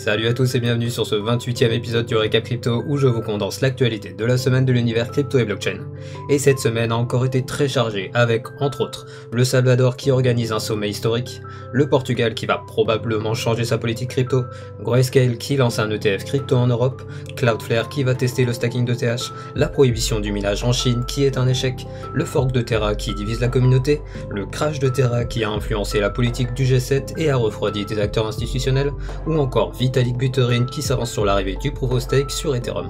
Salut à tous et bienvenue sur ce 28e épisode du Récap Crypto où je vous condense l'actualité de la semaine de l'univers crypto et blockchain. Et cette semaine a encore été très chargée avec, entre autres, le Salvador qui organise un sommet historique, le Portugal qui va probablement changer sa politique crypto, Grayscale qui lance un ETF crypto en Europe, Cloudflare qui va tester le stacking de TH, la prohibition du minage en Chine qui est un échec, le fork de Terra qui divise la communauté, le crash de Terra qui a influencé la politique du G7 et a refroidi des acteurs institutionnels, ou encore Vitalik Buterin qui s'avance sur l'arrivée du Proof of Stake sur Ethereum.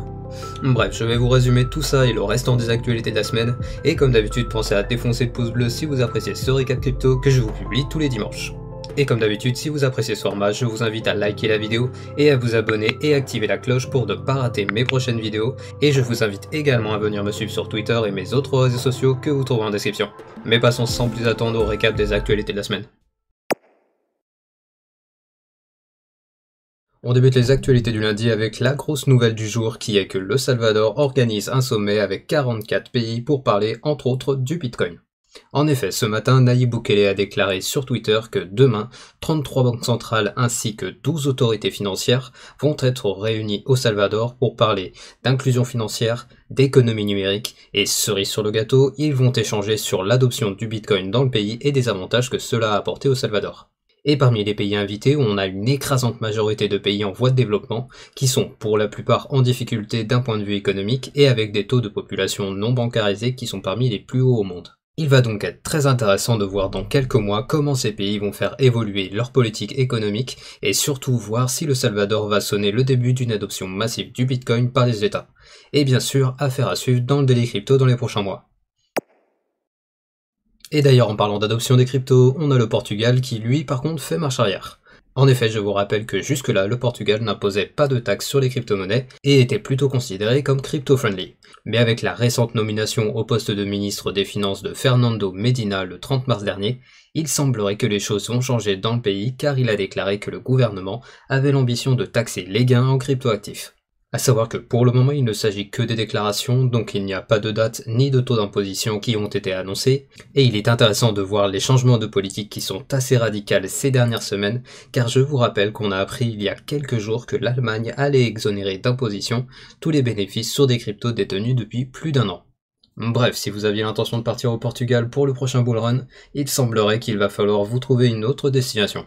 Bref, je vais vous résumer tout ça et le restant des actualités de la semaine, et comme d'habitude, pensez à défoncer le pouce bleu si vous appréciez ce récap crypto que je vous publie tous les dimanches. Et comme d'habitude, si vous appréciez ce format, je vous invite à liker la vidéo et à vous abonner et activer la cloche pour ne pas rater mes prochaines vidéos. Et je vous invite également à venir me suivre sur Twitter et mes autres réseaux sociaux que vous trouverez en description. Mais passons sans plus attendre au récap des actualités de la semaine. On débute les actualités du lundi avec la grosse nouvelle du jour qui est que le Salvador organise un sommet avec 44 pays pour parler entre autres du Bitcoin. En effet, ce matin, Nayib Bukele a déclaré sur Twitter que demain, 33 banques centrales ainsi que 12 autorités financières vont être réunies au Salvador pour parler d'inclusion financière, d'économie numérique et cerise sur le gâteau, ils vont échanger sur l'adoption du Bitcoin dans le pays et des avantages que cela a apporté au Salvador. Et parmi les pays invités, on a une écrasante majorité de pays en voie de développement, qui sont pour la plupart en difficulté d'un point de vue économique et avec des taux de population non bancarisés qui sont parmi les plus hauts au monde. Il va donc être très intéressant de voir dans quelques mois comment ces pays vont faire évoluer leur politique économique et surtout voir si le Salvador va sonner le début d'une adoption massive du Bitcoin par les États. Et bien sûr, affaire à suivre dans le délit Crypto dans les prochains mois. Et d'ailleurs, en parlant d'adoption des cryptos, on a le Portugal qui, lui, par contre, fait marche arrière. En effet, je vous rappelle que jusque-là, le Portugal n'imposait pas de taxes sur les crypto-monnaies et était plutôt considéré comme crypto-friendly. Mais avec la récente nomination au poste de ministre des Finances de Fernando Medina le 30 mars dernier, il semblerait que les choses vont changer dans le pays car il a déclaré que le gouvernement avait l'ambition de taxer les gains en crypto-actifs. À savoir que pour le moment, il ne s'agit que des déclarations, donc il n'y a pas de date ni de taux d'imposition qui ont été annoncés, et il est intéressant de voir les changements de politique qui sont assez radicales ces dernières semaines, car je vous rappelle qu'on a appris il y a quelques jours que l'Allemagne allait exonérer d'imposition tous les bénéfices sur des cryptos détenus depuis plus d'un an. Bref, si vous aviez l'intention de partir au Portugal pour le prochain bull run, il semblerait qu'il va falloir vous trouver une autre destination.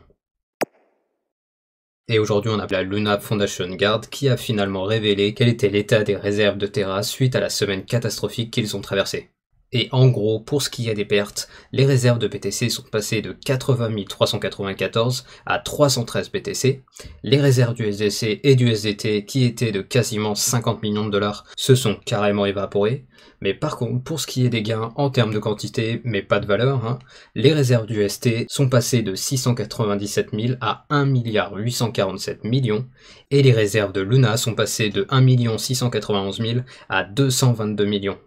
Et aujourd'hui, on a la Luna Foundation Guard qui a finalement révélé quel était l'état des réserves de Terra suite à la semaine catastrophique qu'ils ont traversée. Et en gros, pour ce qui est des pertes, les réserves de BTC sont passées de 80 394 à 313 BTC. Les réserves du SDC et du SDT, qui étaient de quasiment 50 millions de dollars, se sont carrément évaporées. Mais par contre, pour ce qui est des gains en termes de quantité, mais pas de valeur, hein, les réserves du ST sont passées de 697 000 à 1 847 millions, et les réserves de Luna sont passées de 1 691 000 à 222 millions.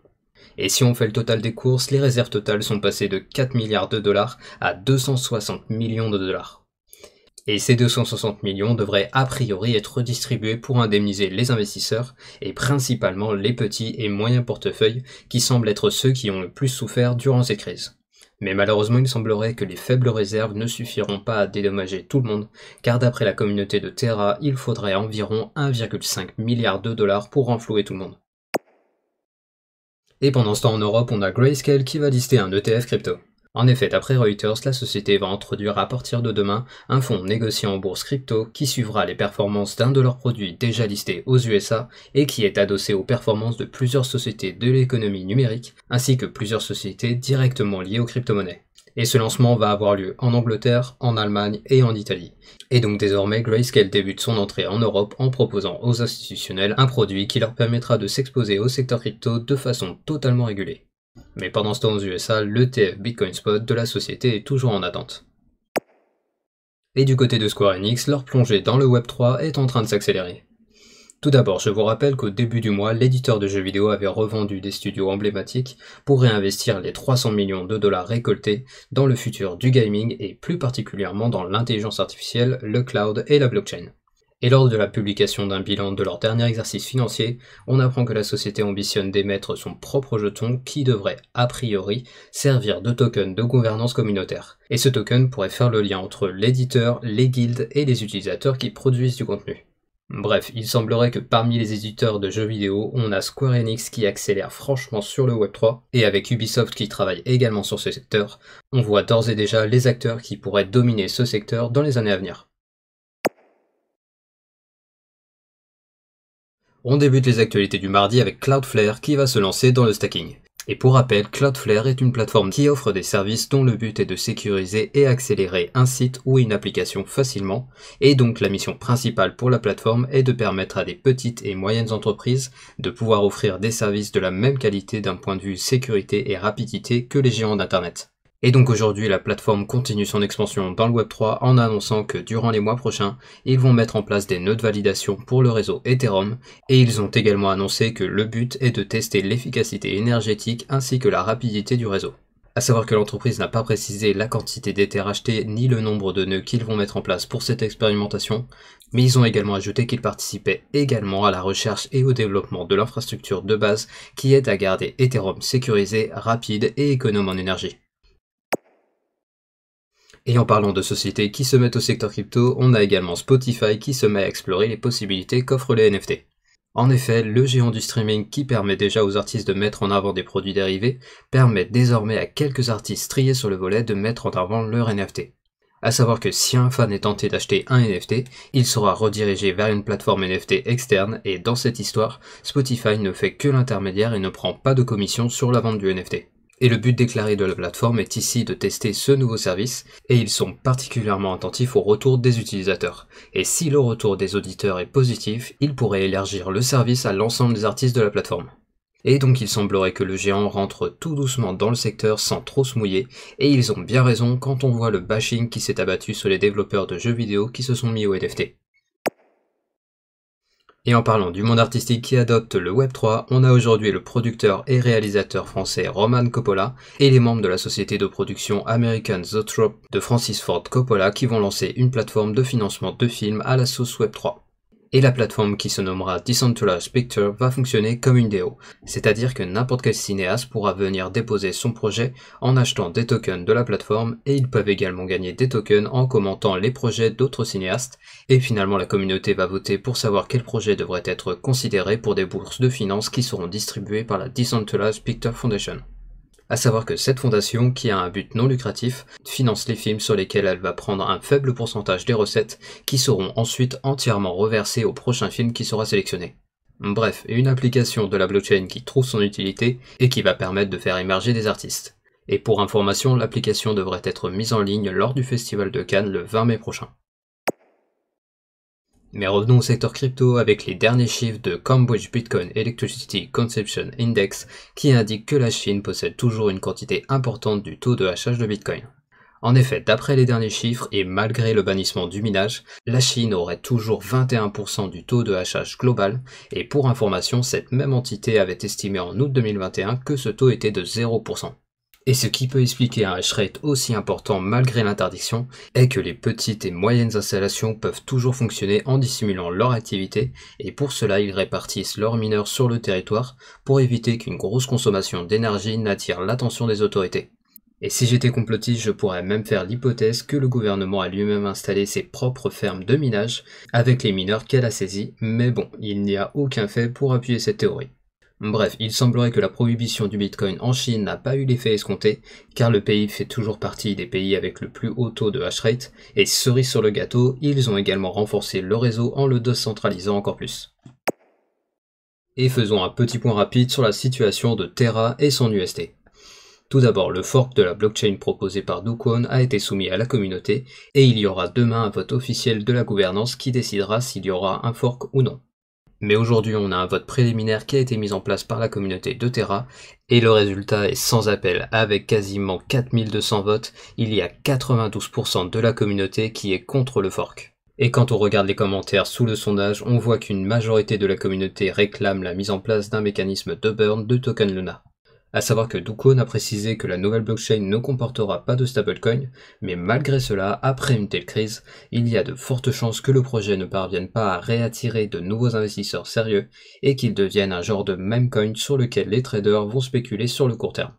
Et si on fait le total des courses, les réserves totales sont passées de 4 milliards de dollars à 260 millions de dollars. Et ces 260 millions devraient a priori être redistribués pour indemniser les investisseurs et principalement les petits et moyens portefeuilles qui semblent être ceux qui ont le plus souffert durant ces crises. Mais malheureusement, il semblerait que les faibles réserves ne suffiront pas à dédommager tout le monde, car d'après la communauté de Terra, il faudrait environ 1,5 milliard de dollars pour renflouer tout le monde. Et pendant ce temps en Europe, on a Grayscale qui va lister un ETF crypto. En effet, après Reuters, la société va introduire à partir de demain un fonds négocié en bourse crypto qui suivra les performances d'un de leurs produits déjà listés aux USA et qui est adossé aux performances de plusieurs sociétés de l'économie numérique ainsi que plusieurs sociétés directement liées aux crypto-monnaies. Et ce lancement va avoir lieu en Angleterre, en Allemagne et en Italie. Et donc désormais, Grayscale débute son entrée en Europe en proposant aux institutionnels un produit qui leur permettra de s'exposer au secteur crypto de façon totalement régulée. Mais pendant ce temps aux USA, l'ETF Bitcoin Spot de la société est toujours en attente. Et du côté de Square Enix, leur plongée dans le Web3 est en train de s'accélérer. Tout d'abord, je vous rappelle qu'au début du mois, l'éditeur de jeux vidéo avait revendu des studios emblématiques pour réinvestir les 300 millions de dollars récoltés dans le futur du gaming et plus particulièrement dans l'intelligence artificielle, le cloud et la blockchain et lors de la publication d'un bilan de leur dernier exercice financier, on apprend que la société ambitionne d'émettre son propre jeton qui devrait, a priori, servir de token de gouvernance communautaire. Et ce token pourrait faire le lien entre l'éditeur, les guildes et les utilisateurs qui produisent du contenu. Bref, il semblerait que parmi les éditeurs de jeux vidéo, on a Square Enix qui accélère franchement sur le Web3, et avec Ubisoft qui travaille également sur ce secteur, on voit d'ores et déjà les acteurs qui pourraient dominer ce secteur dans les années à venir. On débute les actualités du mardi avec Cloudflare qui va se lancer dans le stacking. Et pour rappel, Cloudflare est une plateforme qui offre des services dont le but est de sécuriser et accélérer un site ou une application facilement, et donc la mission principale pour la plateforme est de permettre à des petites et moyennes entreprises de pouvoir offrir des services de la même qualité d'un point de vue sécurité et rapidité que les géants d'Internet. Et donc aujourd'hui, la plateforme continue son expansion dans le Web3 en annonçant que durant les mois prochains, ils vont mettre en place des nœuds de validation pour le réseau Ethereum et ils ont également annoncé que le but est de tester l'efficacité énergétique ainsi que la rapidité du réseau. À savoir que l'entreprise n'a pas précisé la quantité d'Ether achetée ni le nombre de nœuds qu'ils vont mettre en place pour cette expérimentation, mais ils ont également ajouté qu'ils participaient également à la recherche et au développement de l'infrastructure de base qui aide à garder Ethereum sécurisé, rapide et économe en énergie. Et en parlant de sociétés qui se mettent au secteur crypto, on a également Spotify qui se met à explorer les possibilités qu'offrent les NFT. En effet, le géant du streaming qui permet déjà aux artistes de mettre en avant des produits dérivés permet désormais à quelques artistes triés sur le volet de mettre en avant leur NFT. À savoir que si un fan est tenté d'acheter un NFT, il sera redirigé vers une plateforme NFT externe et dans cette histoire, Spotify ne fait que l'intermédiaire et ne prend pas de commission sur la vente du NFT. Et le but déclaré de la plateforme est ici de tester ce nouveau service, et ils sont particulièrement attentifs au retour des utilisateurs. Et si le retour des auditeurs est positif, ils pourraient élargir le service à l'ensemble des artistes de la plateforme. Et donc il semblerait que le géant rentre tout doucement dans le secteur sans trop se mouiller, et ils ont bien raison quand on voit le bashing qui s'est abattu sur les développeurs de jeux vidéo qui se sont mis au NFT. Et en parlant du monde artistique qui adopte le Web3, on a aujourd'hui le producteur et réalisateur français Roman Coppola et les membres de la société de production American Zoetrope de Francis Ford Coppola qui vont lancer une plateforme de financement de films à la sauce Web3 et la plateforme qui se nommera Decentralized Picture va fonctionner comme une déo, c'est-à-dire que n'importe quel cinéaste pourra venir déposer son projet en achetant des tokens de la plateforme et ils peuvent également gagner des tokens en commentant les projets d'autres cinéastes et finalement la communauté va voter pour savoir quel projet devrait être considéré pour des bourses de finances qui seront distribuées par la Decentralized Picture Foundation. À savoir que cette fondation, qui a un but non lucratif, finance les films sur lesquels elle va prendre un faible pourcentage des recettes qui seront ensuite entièrement reversées au prochain film qui sera sélectionné. Bref, une application de la blockchain qui trouve son utilité et qui va permettre de faire émerger des artistes. Et pour information, l'application devrait être mise en ligne lors du festival de Cannes le 20 mai prochain. Mais revenons au secteur crypto avec les derniers chiffres de Cambridge Bitcoin Electricity Conception Index qui indiquent que la Chine possède toujours une quantité importante du taux de hachage de Bitcoin. En effet, d'après les derniers chiffres et malgré le bannissement du minage, la Chine aurait toujours 21% du taux de hachage global et pour information, cette même entité avait estimé en août 2021 que ce taux était de 0%. Et ce qui peut expliquer un hash aussi important malgré l'interdiction est que les petites et moyennes installations peuvent toujours fonctionner en dissimulant leur activité et pour cela ils répartissent leurs mineurs sur le territoire pour éviter qu'une grosse consommation d'énergie n'attire l'attention des autorités. Et si j'étais complotiste, je pourrais même faire l'hypothèse que le gouvernement a lui-même installé ses propres fermes de minage avec les mineurs qu'elle a saisis, mais bon, il n'y a aucun fait pour appuyer cette théorie. Bref, il semblerait que la prohibition du Bitcoin en Chine n'a pas eu l'effet escompté, car le pays fait toujours partie des pays avec le plus haut taux de hash rate, et cerise sur le gâteau, ils ont également renforcé le réseau en le décentralisant encore plus. Et faisons un petit point rapide sur la situation de Terra et son UST. Tout d'abord, le fork de la blockchain proposé par Dukwon a été soumis à la communauté et il y aura demain un vote officiel de la gouvernance qui décidera s'il y aura un fork ou non. Mais aujourd'hui, on a un vote préliminaire qui a été mis en place par la communauté de Terra, et le résultat est sans appel. Avec quasiment 4200 votes, il y a 92% de la communauté qui est contre le fork. Et quand on regarde les commentaires sous le sondage, on voit qu'une majorité de la communauté réclame la mise en place d'un mécanisme de burn de token Luna. À savoir que Ducon a précisé que la nouvelle blockchain ne comportera pas de stablecoin, mais malgré cela, après une telle crise, il y a de fortes chances que le projet ne parvienne pas à réattirer de nouveaux investisseurs sérieux et qu'il devienne un genre de meme sur lequel les traders vont spéculer sur le court terme.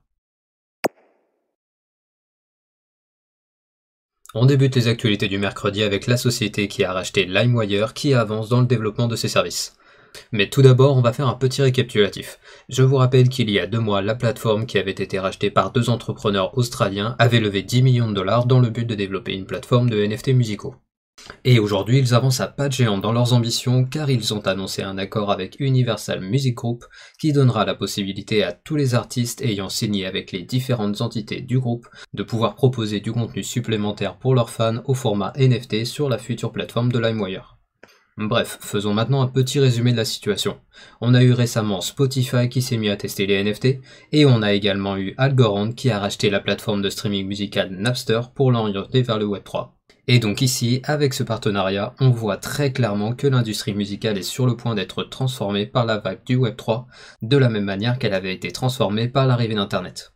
On débute les actualités du mercredi avec la société qui a racheté LimeWire qui avance dans le développement de ses services. Mais tout d'abord, on va faire un petit récapitulatif. Je vous rappelle qu'il y a deux mois, la plateforme qui avait été rachetée par deux entrepreneurs australiens avait levé 10 millions de dollars dans le but de développer une plateforme de NFT musicaux. Et aujourd'hui, ils avancent à pas de géant dans leurs ambitions car ils ont annoncé un accord avec Universal Music Group qui donnera la possibilité à tous les artistes ayant signé avec les différentes entités du groupe de pouvoir proposer du contenu supplémentaire pour leurs fans au format NFT sur la future plateforme de LimeWire. Bref, faisons maintenant un petit résumé de la situation. On a eu récemment Spotify qui s'est mis à tester les NFT, et on a également eu Algorand qui a racheté la plateforme de streaming musical Napster pour l'orienter vers le Web3. Et donc ici, avec ce partenariat, on voit très clairement que l'industrie musicale est sur le point d'être transformée par la vague du Web3, de la même manière qu'elle avait été transformée par l'arrivée d'Internet.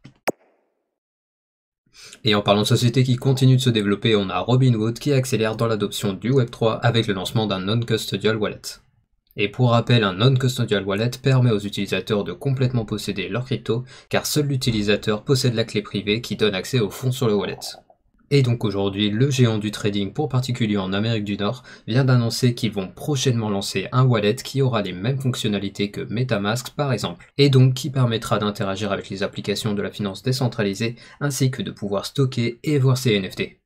Et en parlant de sociétés qui continuent de se développer, on a Robinhood qui accélère dans l'adoption du Web3 avec le lancement d'un non-custodial wallet. Et pour rappel, un non-custodial wallet permet aux utilisateurs de complètement posséder leur crypto, car seul l'utilisateur possède la clé privée qui donne accès aux fonds sur le wallet. Et donc aujourd'hui, le géant du trading pour particulier en Amérique du Nord vient d'annoncer qu'ils vont prochainement lancer un wallet qui aura les mêmes fonctionnalités que Metamask par exemple, et donc qui permettra d'interagir avec les applications de la finance décentralisée ainsi que de pouvoir stocker et voir ses NFT.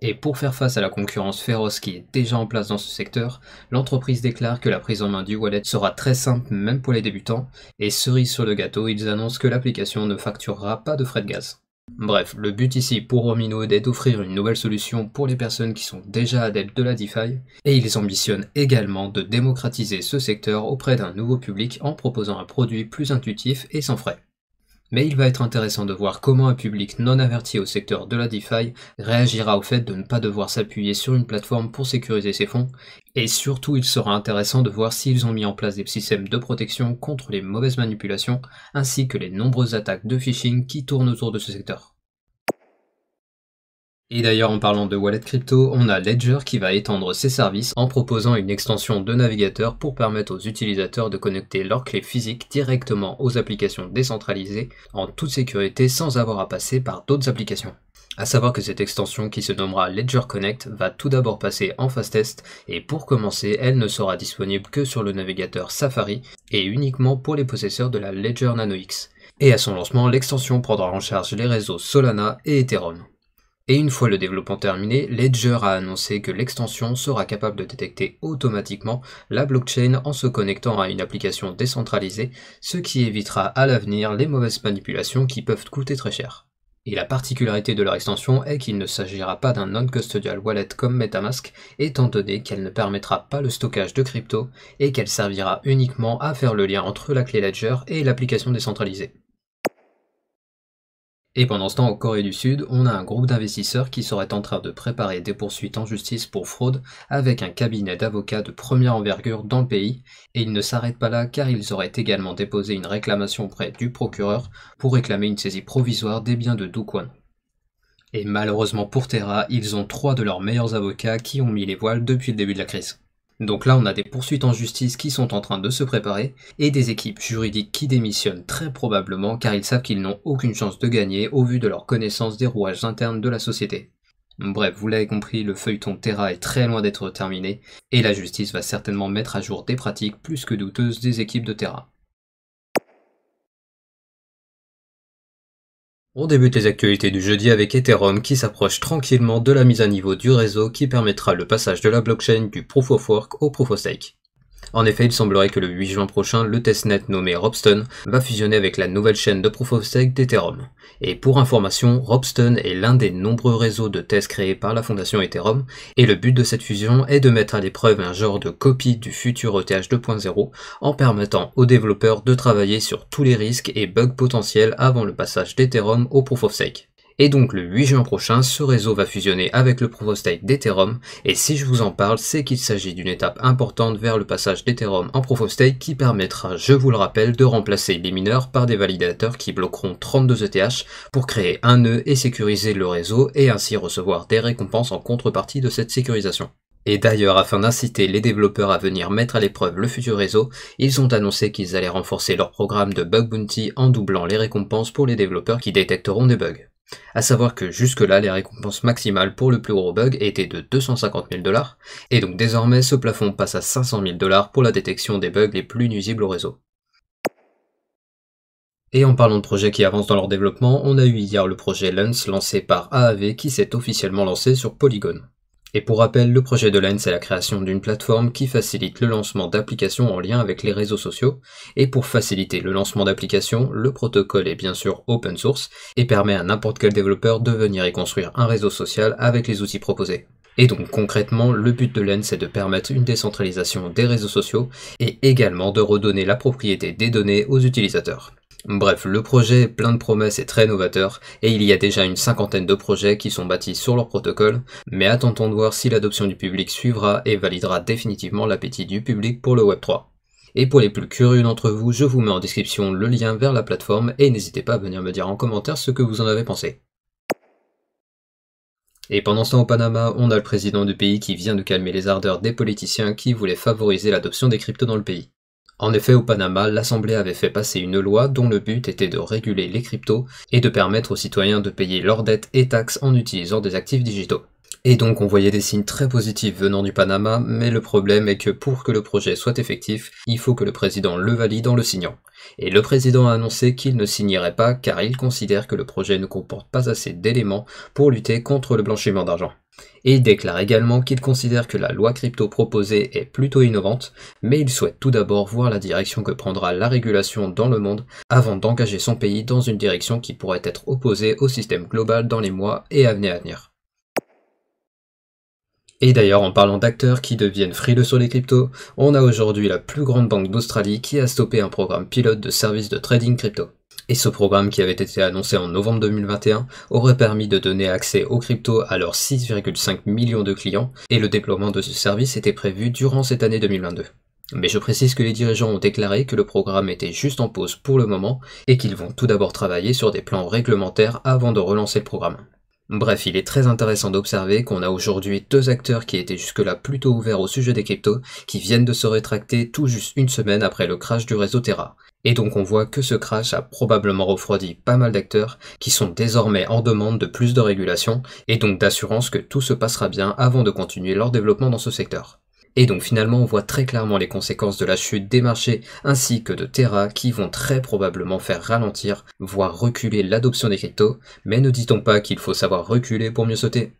Et pour faire face à la concurrence féroce qui est déjà en place dans ce secteur, l'entreprise déclare que la prise en main du wallet sera très simple même pour les débutants, et cerise sur le gâteau, ils annoncent que l'application ne facturera pas de frais de gaz. Bref, le but ici pour Romino’ est d'offrir une nouvelle solution pour les personnes qui sont déjà adeptes de la DeFi, et ils ambitionnent également de démocratiser ce secteur auprès d'un nouveau public en proposant un produit plus intuitif et sans frais mais il va être intéressant de voir comment un public non averti au secteur de la DeFi réagira au fait de ne pas devoir s'appuyer sur une plateforme pour sécuriser ses fonds, et surtout il sera intéressant de voir s'ils ont mis en place des systèmes de protection contre les mauvaises manipulations, ainsi que les nombreuses attaques de phishing qui tournent autour de ce secteur. Et d'ailleurs en parlant de wallet crypto, on a Ledger qui va étendre ses services en proposant une extension de navigateur pour permettre aux utilisateurs de connecter leurs clés physiques directement aux applications décentralisées en toute sécurité sans avoir à passer par d'autres applications. A savoir que cette extension qui se nommera Ledger Connect va tout d'abord passer en fast test et pour commencer elle ne sera disponible que sur le navigateur Safari et uniquement pour les possesseurs de la Ledger Nano X. Et à son lancement, l'extension prendra en charge les réseaux Solana et Ethereum. Et une fois le développement terminé, Ledger a annoncé que l'extension sera capable de détecter automatiquement la blockchain en se connectant à une application décentralisée, ce qui évitera à l'avenir les mauvaises manipulations qui peuvent coûter très cher. Et la particularité de leur extension est qu'il ne s'agira pas d'un non-custodial wallet comme Metamask, étant donné qu'elle ne permettra pas le stockage de crypto et qu'elle servira uniquement à faire le lien entre la clé Ledger et l'application décentralisée. Et pendant ce temps, en Corée du Sud, on a un groupe d'investisseurs qui serait en train de préparer des poursuites en justice pour fraude avec un cabinet d'avocats de première envergure dans le pays, et ils ne s'arrêtent pas là car ils auraient également déposé une réclamation auprès du procureur pour réclamer une saisie provisoire des biens de Dukwon. Et malheureusement pour Terra, ils ont trois de leurs meilleurs avocats qui ont mis les voiles depuis le début de la crise. Donc là, on a des poursuites en justice qui sont en train de se préparer et des équipes juridiques qui démissionnent très probablement car ils savent qu'ils n'ont aucune chance de gagner au vu de leur connaissance des rouages internes de la société. Bref, vous l'avez compris, le feuilleton Terra est très loin d'être terminé et la justice va certainement mettre à jour des pratiques plus que douteuses des équipes de Terra. On débute les actualités du jeudi avec Ethereum qui s'approche tranquillement de la mise à niveau du réseau qui permettra le passage de la blockchain du Proof of Work au Proof of Stake. En effet, il semblerait que le 8 juin prochain, le testnet nommé Robston va fusionner avec la nouvelle chaîne de Proof of Stake d'Ethereum. Et pour information, Robston est l'un des nombreux réseaux de tests créés par la fondation Ethereum, et le but de cette fusion est de mettre à l'épreuve un genre de copie du futur ETH 2.0 en permettant aux développeurs de travailler sur tous les risques et bugs potentiels avant le passage d'Ethereum au Proof of Stake. Et donc le 8 juin prochain, ce réseau va fusionner avec le Proof-of-Stake d'Ethereum, et si je vous en parle, c'est qu'il s'agit d'une étape importante vers le passage d'Ethereum en Proof-of-Stake qui permettra, je vous le rappelle, de remplacer les mineurs par des validateurs qui bloqueront 32 ETH pour créer un nœud et sécuriser le réseau et ainsi recevoir des récompenses en contrepartie de cette sécurisation. Et d'ailleurs, afin d'inciter les développeurs à venir mettre à l'épreuve le futur réseau, ils ont annoncé qu'ils allaient renforcer leur programme de bug bounty en doublant les récompenses pour les développeurs qui détecteront des bugs. À savoir que jusque-là, les récompenses maximales pour le plus gros bug étaient de 250 000 dollars, et donc désormais ce plafond passe à 500 000 dollars pour la détection des bugs les plus nuisibles au réseau. Et en parlant de projets qui avancent dans leur développement, on a eu hier le projet Lens lancé par AAV qui s'est officiellement lancé sur Polygon. Et pour rappel, le projet de Lens c'est la création d'une plateforme qui facilite le lancement d'applications en lien avec les réseaux sociaux. Et pour faciliter le lancement d'applications, le protocole est bien sûr open source et permet à n'importe quel développeur de venir y construire un réseau social avec les outils proposés. Et donc concrètement, le but de Lens c'est de permettre une décentralisation des réseaux sociaux et également de redonner la propriété des données aux utilisateurs. Bref, le projet est plein de promesses et très novateur, et il y a déjà une cinquantaine de projets qui sont bâtis sur leur protocole, mais attendons de voir si l'adoption du public suivra et validera définitivement l'appétit du public pour le Web3. Et pour les plus curieux d'entre vous, je vous mets en description le lien vers la plateforme et n'hésitez pas à venir me dire en commentaire ce que vous en avez pensé. Et pendant ce temps au Panama, on a le président du pays qui vient de calmer les ardeurs des politiciens qui voulaient favoriser l'adoption des cryptos dans le pays. En effet, au Panama, l'Assemblée avait fait passer une loi dont le but était de réguler les cryptos et de permettre aux citoyens de payer leurs dettes et taxes en utilisant des actifs digitaux. Et donc on voyait des signes très positifs venant du Panama, mais le problème est que pour que le projet soit effectif, il faut que le président le valide en le signant. Et le président a annoncé qu'il ne signerait pas car il considère que le projet ne comporte pas assez d'éléments pour lutter contre le blanchiment d'argent. Et il déclare également qu'il considère que la loi crypto proposée est plutôt innovante, mais il souhaite tout d'abord voir la direction que prendra la régulation dans le monde avant d'engager son pays dans une direction qui pourrait être opposée au système global dans les mois et années à venir. Et d'ailleurs, en parlant d'acteurs qui deviennent frileux sur les cryptos, on a aujourd'hui la plus grande banque d'Australie qui a stoppé un programme pilote de services de trading crypto. Et ce programme qui avait été annoncé en novembre 2021 aurait permis de donner accès aux cryptos à leurs 6,5 millions de clients et le déploiement de ce service était prévu durant cette année 2022. Mais je précise que les dirigeants ont déclaré que le programme était juste en pause pour le moment et qu'ils vont tout d'abord travailler sur des plans réglementaires avant de relancer le programme. Bref, il est très intéressant d'observer qu'on a aujourd'hui deux acteurs qui étaient jusque-là plutôt ouverts au sujet des cryptos, qui viennent de se rétracter tout juste une semaine après le crash du réseau Terra. Et donc on voit que ce crash a probablement refroidi pas mal d'acteurs qui sont désormais en demande de plus de régulation et donc d'assurance que tout se passera bien avant de continuer leur développement dans ce secteur. Et donc finalement on voit très clairement les conséquences de la chute des marchés ainsi que de Terra qui vont très probablement faire ralentir, voire reculer l'adoption des cryptos, mais ne dit-on pas qu'il faut savoir reculer pour mieux sauter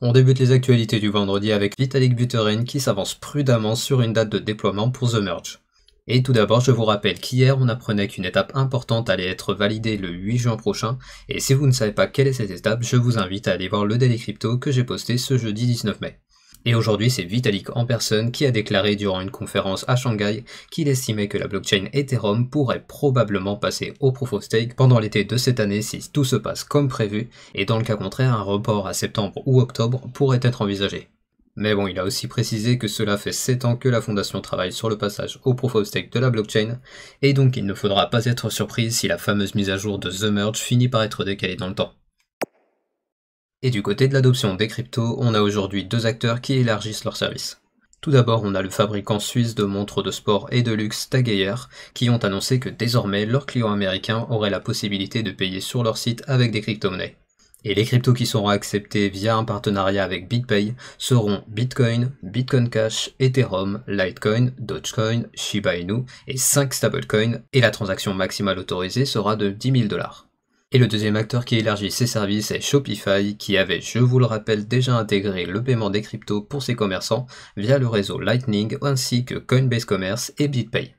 On débute les actualités du vendredi avec Vitalik Buterin qui s'avance prudemment sur une date de déploiement pour The Merge. Et tout d'abord, je vous rappelle qu'hier, on apprenait qu'une étape importante allait être validée le 8 juin prochain, et si vous ne savez pas quelle est cette étape, je vous invite à aller voir le Daily Crypto que j'ai posté ce jeudi 19 mai. Et aujourd'hui, c'est Vitalik en personne qui a déclaré durant une conférence à Shanghai qu'il estimait que la blockchain Ethereum pourrait probablement passer au Proof of Stake pendant l'été de cette année si tout se passe comme prévu, et dans le cas contraire, un report à septembre ou octobre pourrait être envisagé. Mais bon, il a aussi précisé que cela fait 7 ans que la Fondation travaille sur le passage au Proof of Stake de la blockchain, et donc il ne faudra pas être surpris si la fameuse mise à jour de The Merge finit par être décalée dans le temps. Et du côté de l'adoption des cryptos, on a aujourd'hui deux acteurs qui élargissent leurs services. Tout d'abord, on a le fabricant suisse de montres de sport et de luxe Tagayer, qui ont annoncé que désormais leurs clients américains auraient la possibilité de payer sur leur site avec des crypto-monnaies. Et les cryptos qui seront acceptés via un partenariat avec BitPay seront Bitcoin, Bitcoin Cash, Ethereum, Litecoin, Dogecoin, Shiba Inu et 5 stablecoins et la transaction maximale autorisée sera de 10 000 dollars. Et le deuxième acteur qui élargit ses services est Shopify qui avait, je vous le rappelle, déjà intégré le paiement des cryptos pour ses commerçants via le réseau Lightning ainsi que Coinbase Commerce et BitPay.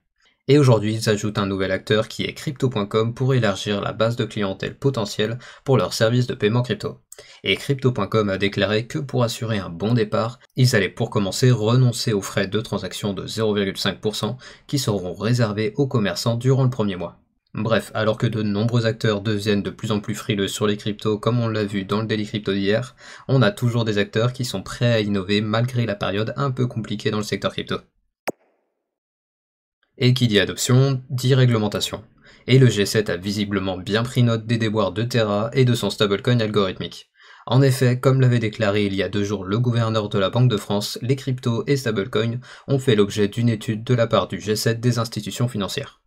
Et aujourd'hui, ils ajoutent un nouvel acteur qui est crypto.com pour élargir la base de clientèle potentielle pour leur service de paiement crypto. Et crypto.com a déclaré que pour assurer un bon départ, ils allaient pour commencer renoncer aux frais de transaction de 0,5% qui seront réservés aux commerçants durant le premier mois. Bref, alors que de nombreux acteurs deviennent de plus en plus frileux sur les cryptos comme on l'a vu dans le Daily Crypto d'hier, on a toujours des acteurs qui sont prêts à innover malgré la période un peu compliquée dans le secteur crypto. Et qui dit adoption, dit réglementation. Et le G7 a visiblement bien pris note des déboires de Terra et de son stablecoin algorithmique. En effet, comme l'avait déclaré il y a deux jours le gouverneur de la Banque de France, les cryptos et stablecoins ont fait l'objet d'une étude de la part du G7 des institutions financières.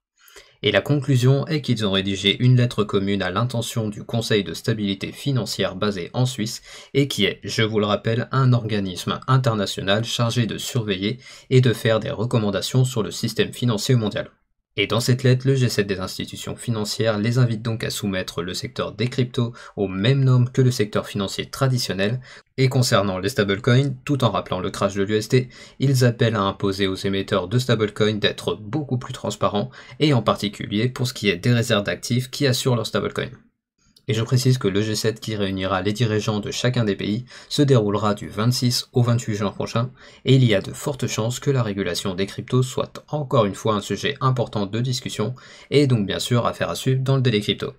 Et la conclusion est qu'ils ont rédigé une lettre commune à l'intention du Conseil de stabilité financière basé en Suisse et qui est, je vous le rappelle, un organisme international chargé de surveiller et de faire des recommandations sur le système financier mondial. Et dans cette lettre, le G7 des institutions financières les invite donc à soumettre le secteur des cryptos au même normes que le secteur financier traditionnel. Et concernant les stablecoins, tout en rappelant le crash de l'UST, ils appellent à imposer aux émetteurs de stablecoins d'être beaucoup plus transparents, et en particulier pour ce qui est des réserves d'actifs qui assurent leur stablecoin et je précise que le G7 qui réunira les dirigeants de chacun des pays se déroulera du 26 au 28 juin prochain, et il y a de fortes chances que la régulation des cryptos soit encore une fois un sujet important de discussion, et donc bien sûr affaire à suivre dans le délai crypto.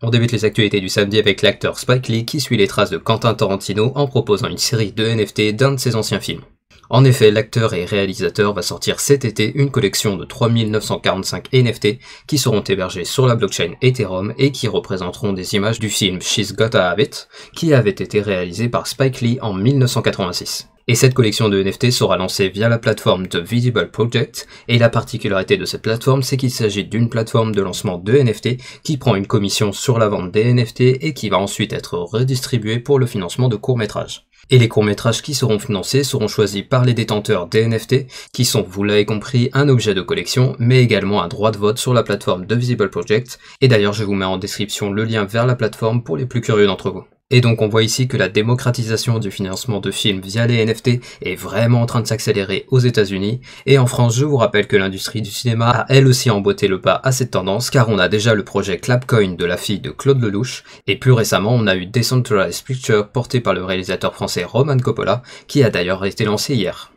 On débute les actualités du samedi avec l'acteur Spike Lee qui suit les traces de Quentin Tarantino en proposant une série de NFT d'un de ses anciens films. En effet, l'acteur et réalisateur va sortir cet été une collection de 3945 NFT qui seront hébergés sur la blockchain Ethereum et qui représenteront des images du film She's Got a Habit qui avait été réalisé par Spike Lee en 1986. Et cette collection de NFT sera lancée via la plateforme The Visible Project, et la particularité de cette plateforme, c'est qu'il s'agit d'une plateforme de lancement de NFT qui prend une commission sur la vente des NFT et qui va ensuite être redistribuée pour le financement de courts métrages. Et les courts-métrages qui seront financés seront choisis par les détenteurs d'NFT, qui sont, vous l'avez compris, un objet de collection, mais également un droit de vote sur la plateforme de Visible Project. Et d'ailleurs, je vous mets en description le lien vers la plateforme pour les plus curieux d'entre vous. Et donc on voit ici que la démocratisation du financement de films via les NFT est vraiment en train de s'accélérer aux États-Unis. Et en France, je vous rappelle que l'industrie du cinéma a elle aussi emboîté le pas à cette tendance car on a déjà le projet Clapcoin de la fille de Claude Lelouch et plus récemment on a eu Decentralized Picture porté par le réalisateur français Roman Coppola qui a d'ailleurs été lancé hier.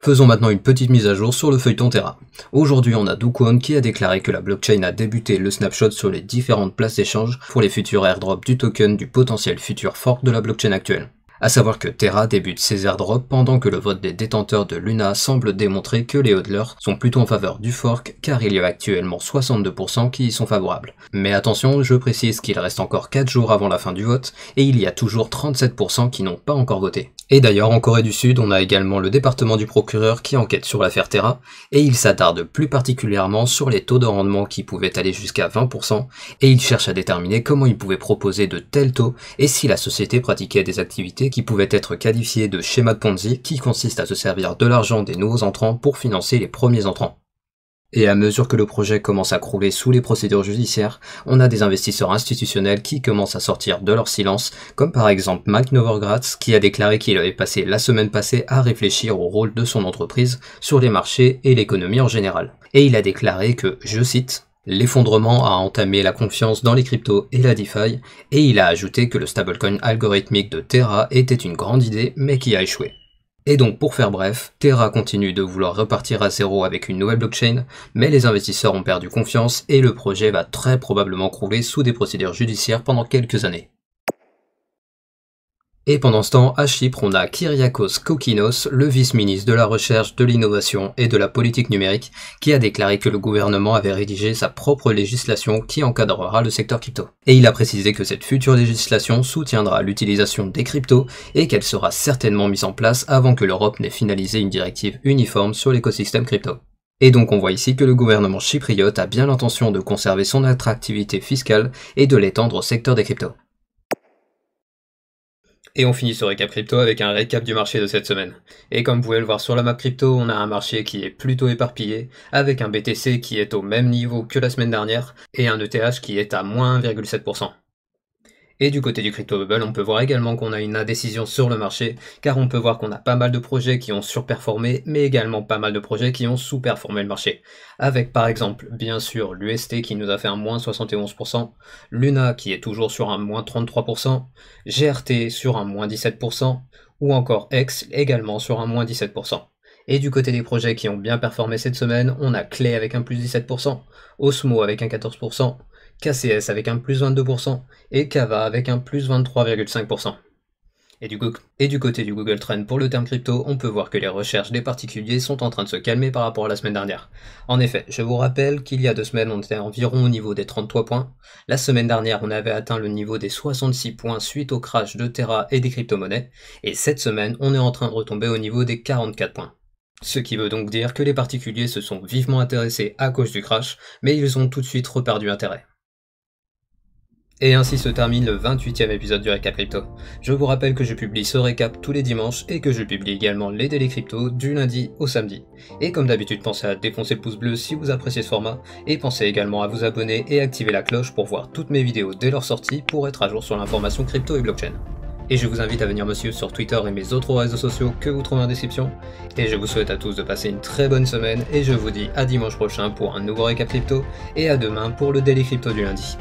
Faisons maintenant une petite mise à jour sur le feuilleton Terra. Aujourd'hui, on a Dukwon qui a déclaré que la blockchain a débuté le snapshot sur les différentes places d'échange pour les futurs airdrops du token du potentiel futur fork de la blockchain actuelle. À savoir que Terra débute ses airdrops pendant que le vote des détenteurs de Luna semble démontrer que les hodlers sont plutôt en faveur du fork car il y a actuellement 62% qui y sont favorables. Mais attention, je précise qu'il reste encore 4 jours avant la fin du vote et il y a toujours 37% qui n'ont pas encore voté. Et d'ailleurs, en Corée du Sud, on a également le département du procureur qui enquête sur l'affaire Terra et il s'attarde plus particulièrement sur les taux de rendement qui pouvaient aller jusqu'à 20% et il cherche à déterminer comment il pouvait proposer de tels taux et si la société pratiquait des activités qui pouvait être qualifié de schéma de Ponzi qui consiste à se servir de l'argent des nouveaux entrants pour financer les premiers entrants. Et à mesure que le projet commence à crouler sous les procédures judiciaires, on a des investisseurs institutionnels qui commencent à sortir de leur silence, comme par exemple Mike Novogratz qui a déclaré qu'il avait passé la semaine passée à réfléchir au rôle de son entreprise sur les marchés et l'économie en général. Et il a déclaré que, je cite, L'effondrement a entamé la confiance dans les cryptos et la DeFi, et il a ajouté que le stablecoin algorithmique de Terra était une grande idée mais qui a échoué. Et donc pour faire bref, Terra continue de vouloir repartir à zéro avec une nouvelle blockchain, mais les investisseurs ont perdu confiance et le projet va très probablement crouler sous des procédures judiciaires pendant quelques années. Et pendant ce temps, à Chypre, on a Kyriakos Kokinos, le vice-ministre de la Recherche, de l'Innovation et de la Politique numérique, qui a déclaré que le gouvernement avait rédigé sa propre législation qui encadrera le secteur crypto. Et il a précisé que cette future législation soutiendra l'utilisation des cryptos et qu'elle sera certainement mise en place avant que l'Europe n'ait finalisé une directive uniforme sur l'écosystème crypto. Et donc on voit ici que le gouvernement chypriote a bien l'intention de conserver son attractivité fiscale et de l'étendre au secteur des cryptos. Et on finit ce récap crypto avec un récap du marché de cette semaine. Et comme vous pouvez le voir sur la map crypto, on a un marché qui est plutôt éparpillé, avec un BTC qui est au même niveau que la semaine dernière, et un ETH qui est à moins 1,7%. Et du côté du crypto bubble, on peut voir également qu'on a une indécision sur le marché, car on peut voir qu'on a pas mal de projets qui ont surperformé, mais également pas mal de projets qui ont sous-performé le marché. Avec par exemple, bien sûr, l'UST qui nous a fait un moins 71%, Luna qui est toujours sur un moins 33%, GRT sur un moins 17%, ou encore X également sur un moins 17%. Et du côté des projets qui ont bien performé cette semaine, on a Clay avec un plus 17%, Osmo avec un 14%, KCS avec un plus 22% et Kava avec un plus 23,5%. Et du, et du côté du Google Trend pour le terme crypto, on peut voir que les recherches des particuliers sont en train de se calmer par rapport à la semaine dernière. En effet, je vous rappelle qu'il y a deux semaines, on était environ au niveau des 33 points. La semaine dernière, on avait atteint le niveau des 66 points suite au crash de Terra et des crypto-monnaies. Et cette semaine, on est en train de retomber au niveau des 44 points. Ce qui veut donc dire que les particuliers se sont vivement intéressés à cause du crash, mais ils ont tout de suite reperdu intérêt. Et ainsi se termine le 28e épisode du Récap Crypto. Je vous rappelle que je publie ce récap tous les dimanches et que je publie également les délais crypto du lundi au samedi. Et comme d'habitude, pensez à défoncer le pouce bleu si vous appréciez ce format et pensez également à vous abonner et activer la cloche pour voir toutes mes vidéos dès leur sortie pour être à jour sur l'information crypto et blockchain. Et je vous invite à venir me suivre sur Twitter et mes autres réseaux sociaux que vous trouvez en description. Et je vous souhaite à tous de passer une très bonne semaine et je vous dis à dimanche prochain pour un nouveau récap crypto et à demain pour le Daily Crypto du lundi.